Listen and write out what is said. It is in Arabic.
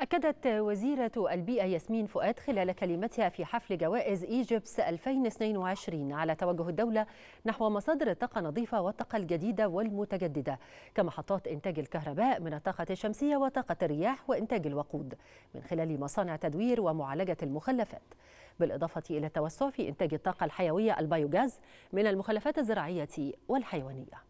أكدت وزيرة البيئة ياسمين فؤاد خلال كلمتها في حفل جوائز إيجيبس 2022 على توجه الدولة نحو مصادر الطاقة النظيفة والطاقة الجديدة والمتجددة كمحطات إنتاج الكهرباء من الطاقة الشمسية وطاقة الرياح وإنتاج الوقود من خلال مصانع تدوير ومعالجة المخلفات بالإضافة إلى التوسع في إنتاج الطاقة الحيوية البيوغاز من المخلفات الزراعية والحيوانية